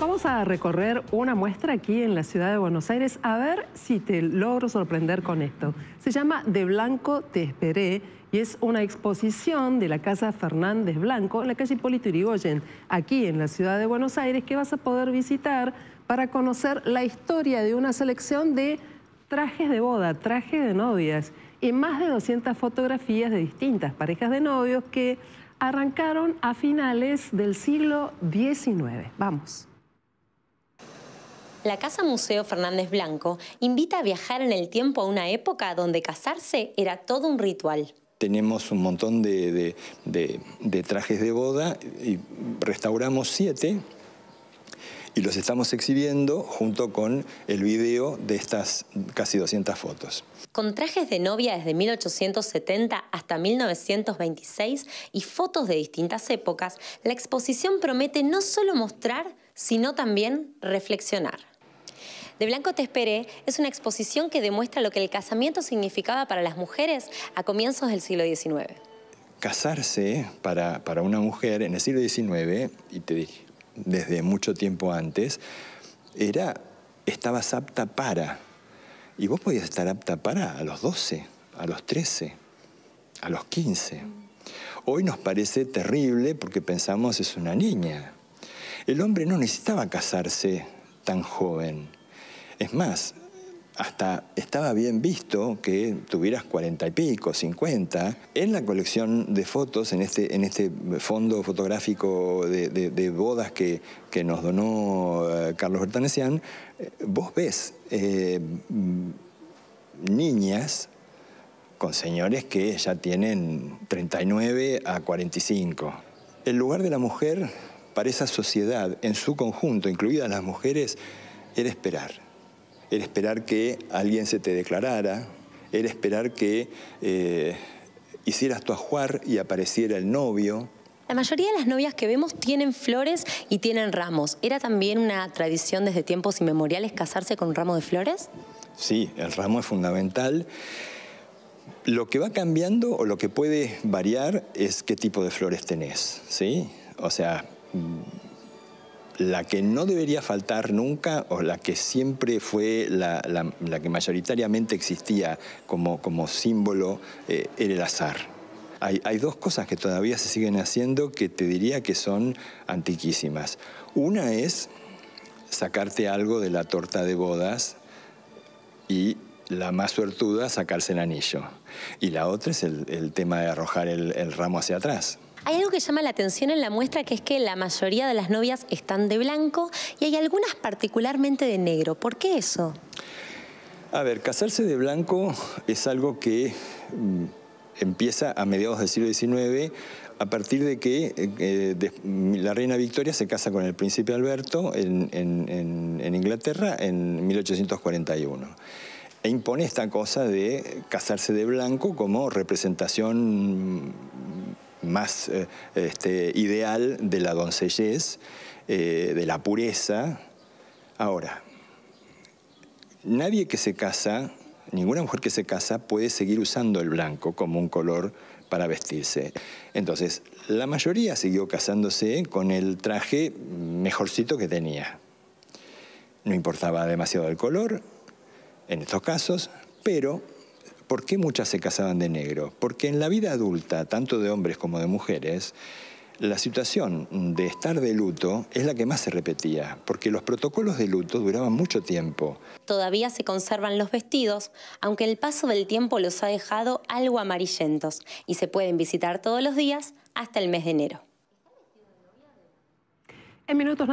Vamos a recorrer una muestra aquí en la ciudad de Buenos Aires a ver si te logro sorprender con esto. Se llama De Blanco te esperé y es una exposición de la Casa Fernández Blanco en la calle Hipólito Yrigoyen, aquí en la ciudad de Buenos Aires, que vas a poder visitar para conocer la historia de una selección de trajes de boda, trajes de novias y más de 200 fotografías de distintas parejas de novios que arrancaron a finales del siglo XIX. Vamos. La Casa Museo Fernández Blanco invita a viajar en el tiempo a una época donde casarse era todo un ritual. Tenemos un montón de, trajes de boda y restauramos siete y los estamos exhibiendo junto con el video de estas casi 200 fotos. Con trajes de novia desde 1870 hasta 1926 y fotos de distintas épocas, la exposición promete no solo mostrar, sino también reflexionar. De Blanco Te Esperé es una exposición que demuestra lo que el casamiento significaba para las mujeres a comienzos del siglo XIX. Casarse para, para una mujer en el siglo XIX, y te dije desde mucho tiempo antes, era, estabas apta para. Y vos podías estar apta para a los 12, a los 13, a los 15. Hoy nos parece terrible porque pensamos es una niña. El hombre no necesitaba casarse tan joven. Es más, hasta estaba bien visto que tuvieras cuarenta y pico, cincuenta. En la colección de fotos, en este, este fondo fotográfico de, bodas que, nos donó eh, Carlos Bertanesian, eh, vos ves eh, niñas con señores que ya tienen 39 a 45. El lugar de la mujer para esa sociedad en su conjunto, incluidas las mujeres, era esperar el esperar que alguien se te declarara, era esperar que eh, hicieras tu ajuar y apareciera el novio. La mayoría de las novias que vemos tienen flores y tienen ramos. ¿Era también una tradición desde tiempos inmemoriales casarse con un ramo de flores? Sí, el ramo es fundamental. Lo que va cambiando o lo que puede variar es qué tipo de flores tenés, ¿sí? O sea, la que no debería faltar nunca o la que siempre fue la, que mayoritariamente existía como, símbolo eh, era el azar. Hay, dos cosas que todavía se siguen haciendo que te diría que son antiquísimas. Una es sacarte algo de la torta de bodas y la más suertuda sacarse el anillo. Y la otra es el, tema de arrojar el ramo hacia atrás. Hay algo que llama la atención en la muestra que es que la mayoría de las novias están de blanco y hay algunas particularmente de negro. ¿Por qué eso? A ver, casarse de blanco es algo que mm, empieza a mediados del siglo XIX, a partir de que eh, eh, la reina Victoria se casa con el príncipe Alberto en, en, Inglaterra en 1841. E impone esta cosa de casarse de blanco como representación más eh, este, ideal de la doncellez, eh, de la pureza. Ahora, nadie que se casa, ninguna mujer que se casa puede seguir usando el blanco como un color para vestirse. Entonces, la mayoría siguió casándose con el traje mejorcito que tenía. No importaba demasiado el color, en estos casos, pero ¿Por qué muchas se casaban de negro? Porque en la vida adulta, tanto de hombres como de mujeres, la situación de estar de luto es la que más se repetía, porque los protocolos de luto duraban mucho tiempo. Todavía se conservan los vestidos, aunque el paso del tiempo los ha dejado algo amarillentos y se pueden visitar todos los días hasta el mes de enero. En